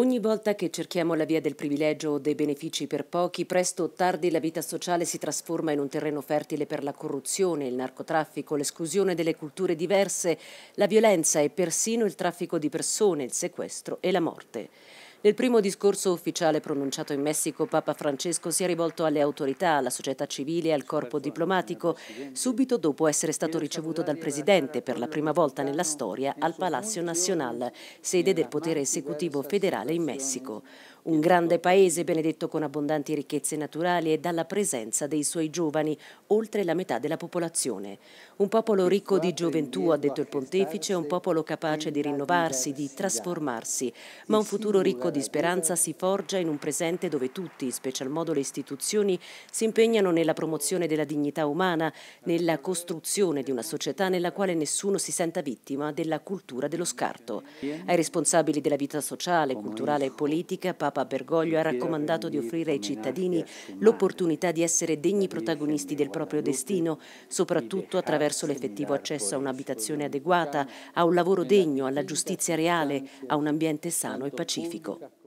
Ogni volta che cerchiamo la via del privilegio o dei benefici per pochi, presto o tardi la vita sociale si trasforma in un terreno fertile per la corruzione, il narcotraffico, l'esclusione delle culture diverse, la violenza e persino il traffico di persone, il sequestro e la morte. Nel primo discorso ufficiale pronunciato in Messico, Papa Francesco si è rivolto alle autorità, alla società civile e al corpo diplomatico, subito dopo essere stato ricevuto dal Presidente per la prima volta nella storia al Palazzo Nacional, sede del potere esecutivo federale in Messico. Un grande paese benedetto con abbondanti ricchezze naturali e dalla presenza dei suoi giovani, oltre la metà della popolazione. Un popolo ricco di gioventù, ha detto il pontefice, un popolo capace di rinnovarsi, di trasformarsi, ma un futuro ricco di speranza si forgia in un presente dove tutti, in special modo le istituzioni, si impegnano nella promozione della dignità umana, nella costruzione di una società nella quale nessuno si senta vittima della cultura dello scarto. Ai responsabili della vita sociale, culturale e politica, Papa Papa Bergoglio ha raccomandato di offrire ai cittadini l'opportunità di essere degni protagonisti del proprio destino, soprattutto attraverso l'effettivo accesso a un'abitazione adeguata, a un lavoro degno, alla giustizia reale, a un ambiente sano e pacifico.